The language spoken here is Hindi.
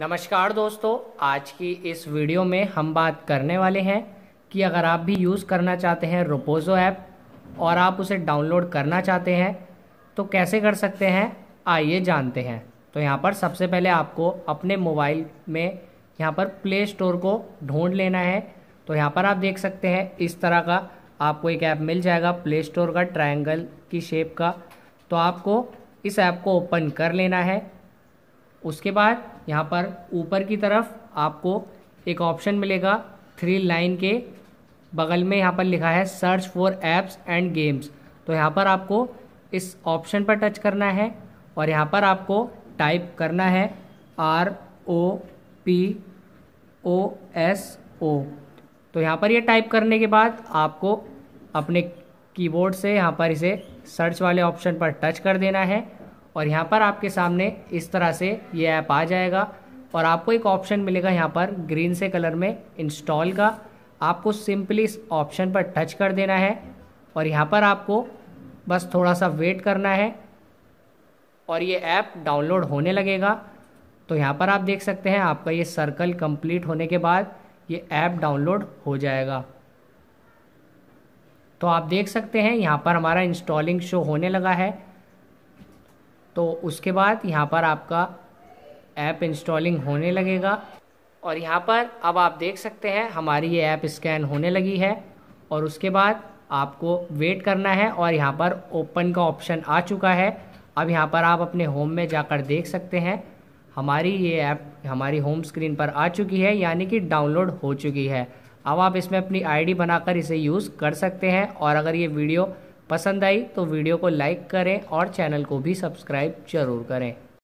नमस्कार दोस्तों आज की इस वीडियो में हम बात करने वाले हैं कि अगर आप भी यूज़ करना चाहते हैं रोपोज़ो ऐप और आप उसे डाउनलोड करना चाहते हैं तो कैसे कर सकते हैं आइए जानते हैं तो यहाँ पर सबसे पहले आपको अपने मोबाइल में यहाँ पर प्ले स्टोर को ढूंढ लेना है तो यहाँ पर आप देख सकते हैं इस तरह का आपको एक ऐप मिल जाएगा प्ले स्टोर का ट्राइंगल की शेप का तो आपको इस ऐप को ओपन कर लेना है उसके बाद यहाँ पर ऊपर की तरफ आपको एक ऑप्शन मिलेगा थ्री लाइन के बगल में यहाँ पर लिखा है search for apps and games तो यहाँ पर आपको इस ऑप्शन पर टच करना है और यहाँ पर आपको टाइप करना है R O P O S O तो यहाँ पर ये यह टाइप करने के बाद आपको अपने कीबोर्ड से यहाँ पर इसे सर्च वाले ऑप्शन पर टच कर देना है और यहाँ पर आपके सामने इस तरह से ये ऐप आ जाएगा और आपको एक ऑप्शन मिलेगा यहाँ पर ग्रीन से कलर में इंस्टॉल का आपको सिंपली इस ऑप्शन पर टच कर देना है और यहाँ पर आपको बस थोड़ा सा वेट करना है और ये ऐप डाउनलोड होने लगेगा तो यहाँ पर आप देख सकते हैं आपका ये सर्कल कंप्लीट होने के बाद ये ऐप डाउनलोड हो जाएगा तो आप देख सकते हैं यहाँ पर हमारा इंस्टॉलिंग शो होने लगा है तो उसके बाद यहाँ पर आपका ऐप इंस्टॉलिंग होने लगेगा और यहाँ पर अब आप देख सकते हैं हमारी ये ऐप स्कैन होने लगी है और उसके बाद आपको वेट करना है और यहाँ पर ओपन का ऑप्शन आ चुका है अब यहाँ पर आप अपने होम में जाकर देख सकते हैं हमारी ये ऐप हमारी होम स्क्रीन पर आ चुकी है यानी कि डाउनलोड हो चुकी है अब आप इसमें अपनी आईडी बनाकर इसे यूज़ कर सकते हैं और अगर ये वीडियो पसंद आई तो वीडियो को लाइक करें और चैनल को भी सब्सक्राइब जरूर करें